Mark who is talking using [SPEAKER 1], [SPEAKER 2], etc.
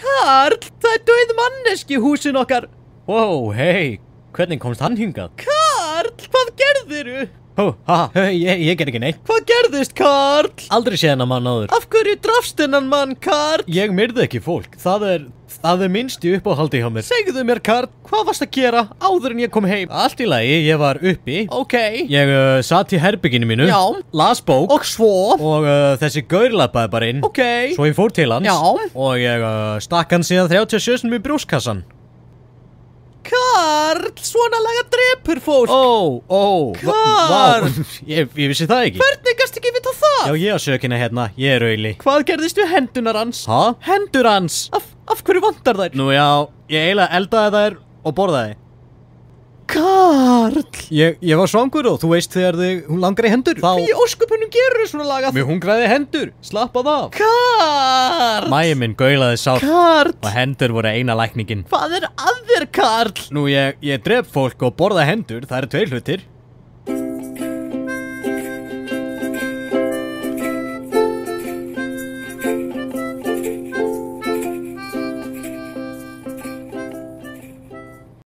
[SPEAKER 1] Karl, það er döið manneski húsin okkar. Wow, hei, hvernig komst hann hingað?
[SPEAKER 2] Karl, hvað gerði? gerðiru?
[SPEAKER 1] Hú, ha, ég, ég ger ekki neitt. Hvað gerðist, Karl? Aldrei séðan að mann áður. Af hverju drafst hennan mann, Karl? Ég myrði ekki fólk. Það er, það er minnst í uppáhaldi hjá mér. Segðu mér, Karl, hvað varst að gera áður en ég kom heim? Allt í lagi, ég var uppi. Ok. Ég uh, satt í herbygginu mínu. Já. Las bók. Og svo. Og uh, þessi gaur lappaði bara inn. Ok. Svo ég fór til hans. Já. Og ég uh, stakk hann síðan 37. í brúskassan.
[SPEAKER 2] Karl, svona
[SPEAKER 3] laga hópur fólk
[SPEAKER 1] Ó, ó
[SPEAKER 3] Hvar?
[SPEAKER 1] Ég vissi það ekki
[SPEAKER 3] Hvernig gæst ekki vita það?
[SPEAKER 1] Já, ég á sökina hérna, ég er auðli
[SPEAKER 3] Hvað gerðist við hendunar hans? Hæ? Hendur hans Af, af
[SPEAKER 1] hverju vandar þær? Nú já, ég eiginlega eldaði þær og borðaði
[SPEAKER 2] Karl
[SPEAKER 1] Ég, ég var svangur og þú veist þegar þig hún langar í hendur Þá Því
[SPEAKER 2] óskupunum gerur svona laga Mér
[SPEAKER 1] hungraði hendur, slappað af
[SPEAKER 2] Karl
[SPEAKER 1] Mæjum minn gaulaði sátt Karl Og hendur voru eina lækningin
[SPEAKER 2] Hvað er að þér Karl?
[SPEAKER 1] Nú ég, ég dref fólk og borða hendur, það eru tveir hlutir